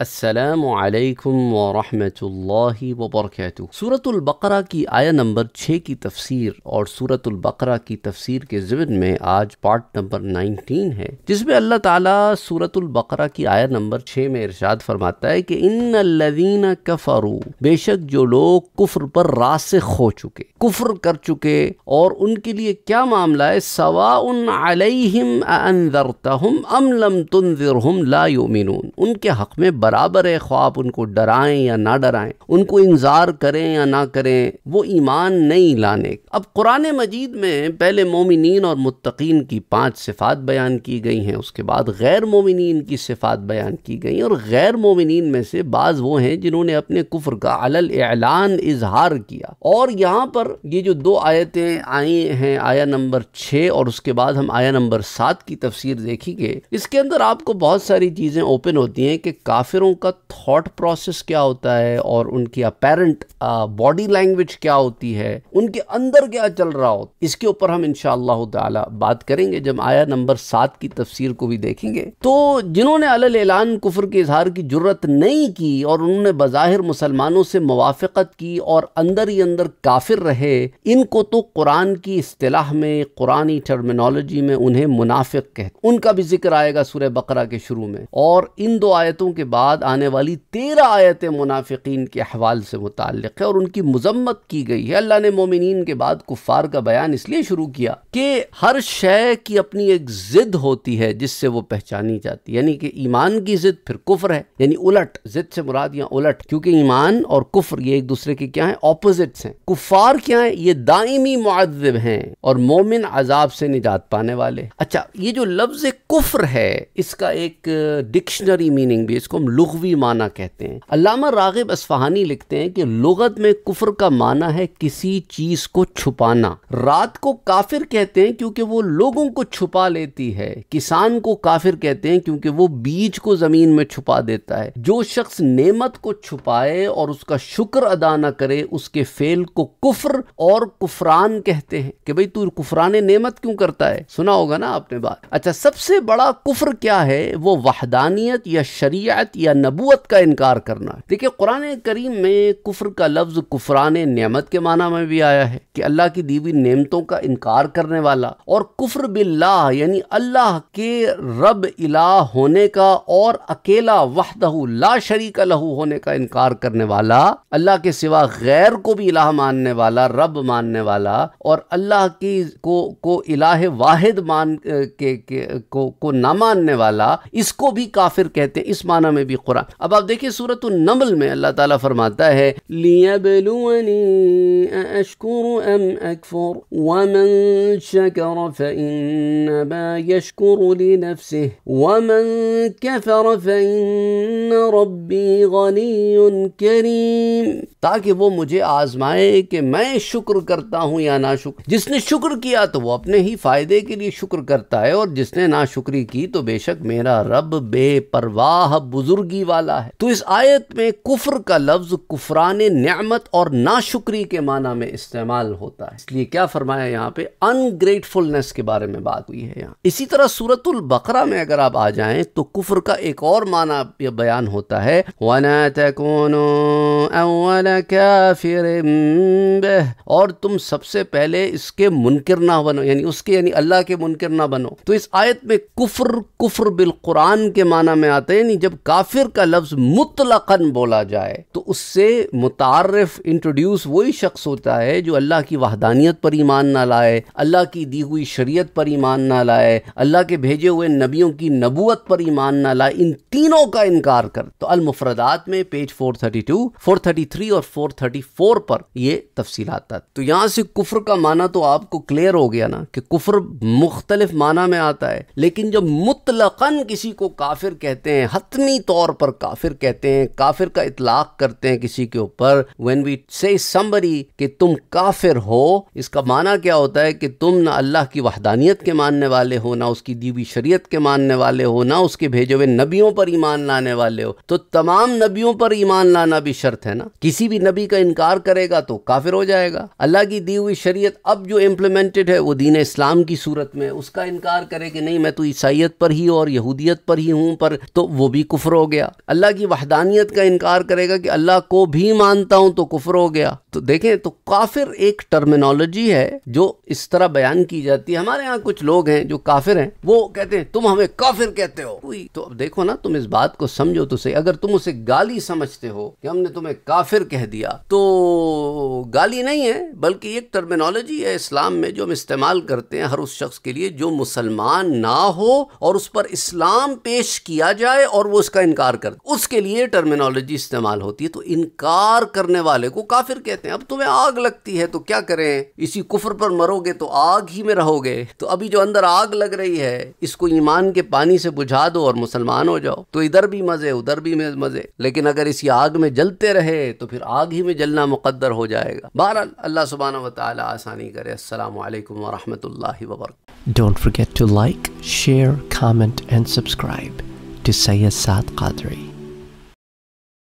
असलकम वरहि वबरक सूरतुल्बकरा की आया नंबर छः की तफसीर और सूरतुल्बकरा की तफसीर के ज़िमन में आज पार्ट नंबर नाइनटीन है जिसमें अल्लाह ताला सूरतुल्बकरा की आया नंबर छः में इरशाद फरमाता है कि इन लवीन कफरू बेशक जो लोग कुफ्र पर रासख हो चुके कुफ्र कर चुके और उनके लिए क्या मामला है सवा अलैहिम अनजरतहम अम लम तुनजरहम ला उनके हक़ में बराबर है ख्वाब उनको डराएं या ना डराएं उनको इंतजार करें या ना करें वो ईमान नहीं लाने अब कुरान मजीद में पहले मोमिन और मुतकीन की पांच सिफात बयान की गई हैं उसके बाद गैर मोमिन की सिफात बयान की गई और गैर मोमिन में से बाज़ वो हैं जिन्होंने अपने कुफर का अलल एलान इजहार किया और यहाँ पर ये जो दो आयतें आई हैं आया नंबर छः और उसके बाद हम आया नंबर सात की तफसीर देखेंगे इसके अंदर आपको बहुत सारी चीज़ें ओपन होती हैं कि काफिर फिर का थॉट प्रोसेस क्या होता है और उनकी अपेरेंट बॉडी लैंग्वेज क्या होती है उनके अंदर क्या चल रहा हो इसके ऊपर हम इंशाल्लाह ताला बात करेंगे जब आया नंबर सात की तफसीर को भी देखेंगे तो जिन्होंने अल ऐलान कुफर के इजहार की जरूरत नहीं की और उन्होंने बाहिर मुसलमानों से मुवाफ़त की और अंदर ही अंदर काफिर रहे इनको तो कुरान की असलाह में कुरानी टर्मिनोलॉजी में उन्हें मुनाफिक कहते उनका भी जिक्र आएगा सूर्य बकरा के शुरू में और इन दो आयतों के बाद बाद आने वाली तेरह आयत मुनाफिकीन के हवाल से मुतल है और उनकी मजम्मत की गई है अल्लाह ने मोमिन के बाद कुफ़ार का बयान इसलिए शुरू किया कि हर शय की अपनी एक ज़िद होती है जिससे वो पहचानी जाती है यानी कि ईमान की ज़िद फिर कुफर है यानी उलट ज़िद से मुराद या उलट क्योंकि ईमान और कुफर ये एक दूसरे के क्या है ऑपोजिट्स हैं कुफ़ार क्या है ये दायमी मुआदब हैं और मोमिन अजाब से निजात पाने वाले अच्छा ये जो लफ्ज़ कुफर है इसका एक डिक्शनरी मीनिंग भी इसको हम लघवी माना कहते हैं अलामा रागिब असफहानी लिखते हैं कि लगत में कुफर का माना है किसी चीज को छुपाना रात को काफिर कहते हैं क्योंकि वो लोगों को छुपा लेती है किसान को काफिर कहते हैं क्योंकि वो बीज को जमीन में छुपा देता है जो शख्स नेमत को छुपाए और उसका शुक्र अदा ना करे उसके फेल को कुफर और कुफरान कहते हैं कि भाई तू कुफरान नेमत क्यों करता है सुना होगा ना आपने बात अच्छा सबसे बड़ा कुफर क्या है वो वहदानियत या शरीयत या नबूत का इनकार करना है देखिए कुरान करीम में कुफर का लफ्ज कुफरान नियमत के माना में भी आया है कि अल्लाह की दीवी नेमतों का इनकार करने वाला और कुफर बिल्ला यानी अल्लाह के रब इला होने का और अकेला वहदहू ला शरीक लहू होने का इनकार करने वाला अल्लाह के सिवा गैर को भी इलाह मानने वाला रब मानने वाला और अल्लाह की को को इलाह वाहिद मान के, के को, को ना मानने वाला इसको भी काफिर कहते हैं इस माना में भी कुरान अब आप देखिए सूरत नमल में अल्लाह ताला फरमाता है ताकि वो मुझे आजमाए कि मैं शुक्र करता हूँ या ना शुक्र जिसने शुक्र किया तो वो अपने ही फायदे के लिए शुक्र करता है और जिसने ना शुक्री की तो बेशक मेरा रब बेपरवाह बुजुर्ग बुजुर्गी वाला है तो इस आयत में कुफर का लफ्ज कुफरान न्यामत और नाशुक्री के माना में इस्तेमाल होता है इसलिए क्या फरमाया यहाँ पे अनग्रेटफुलनेस के बारे में बात हुई है यहाँ इसी तरह सूरतुल बकरा में अगर आप आ जाए तो कुफर का एक और माना बयान होता है और तुम सबसे पहले इसके मुनकर ना बनो यानी उसके यानी अल्लाह के मुनकर ना बनो तो इस आयत में कुफर कुफर बिल कुरान के माना में आते हैं यानी जब काफी काफिर का लफ्ज मुतलकन बोला जाए तो उससे मुतारफ इंट्रोड्यूस वही शख्स होता है जो अल्लाह की वहदानियत पर ईमान ना लाए अल्लाह की दी हुई शरीयत पर ईमान ना लाए अल्लाह के भेजे हुए नबियों की नबूत पर ईमान ना लाए इन तीनों का इनकार कर तो अलमुफरदात में पेज 432, 433 और 434 पर ये तफसील आता तो यहाँ से कुफर का माना तो आपको क्लियर हो गया ना कि कुफर मुख्तलिफ माना में आता है लेकिन जब मुतलकन किसी को काफिर कहते हैं हतमी तौर तौर पर काफिर कहते हैं काफिर का इतलाक करते हैं किसी के ऊपर वेन वी से समबरी कि तुम काफिर हो इसका माना क्या होता है कि तुम ना अल्लाह की वहदानियत के मानने वाले हो ना उसकी दीवी शरीयत के मानने वाले हो ना उसके भेजे हुए नबियों पर ईमान लाने वाले हो तो तमाम नबियों पर ईमान लाना भी शर्त है ना किसी भी नबी का इनकार करेगा तो काफिर हो जाएगा अल्लाह की दी हुई शरीय अब जो इम्प्लीमेंटेड है वो दीन इस्लाम की सूरत में उसका इनकार करे कि नहीं मैं तो ईसाइत पर ही और यहूदियत पर ही हूँ पर तो वो भी कुफर हो गया अल्लाह की वहदानियत का इनकार करेगा कि अल्लाह को भी मानता हूं तो कुफर हो गया तो देखें तो काफिर एक टर्मिनोलॉजी है जो इस तरह बयान की जाती है हमारे यहाँ कुछ लोग हैं जो काफिर हैं वो कहते हैं तुम हमें काफिर कहते हो तो अब देखो ना तुम इस बात को समझो तो सही अगर तुम उसे गाली समझते हो कि हमने तुम्हें काफिर कह दिया तो गाली नहीं है बल्कि एक टर्मिनोलॉजी है इस्लाम में जो हम इस्तेमाल करते हैं हर उस शख्स के लिए जो मुसलमान ना हो और उस पर इस्लाम पेश किया जाए और वो उसका इनकार कर उसके लिए टर्मिनोलॉजी इस्तेमाल होती है तो इनकार करने वाले को काफिर कहते हैं अब तुम्हें आग लगती है तो क्या करें इसी कुफर पर मरोगे तो आग ही में रहोगे तो अभी जो अंदर आग लग रही है इसको ईमान के पानी से बुझा दो और मुसलमान हो जाओ तो इधर भी मजे उधर भी मजे लेकिन अगर इसी आग में जलते रहे तो फिर आग ही में जलना मुकद्दर हो जाएगा बहरहाल अल्लाह सुबहाना वाली आसानी करे असलम वरहमल don't forget to like share comment and subscribe to a Sad Qadri.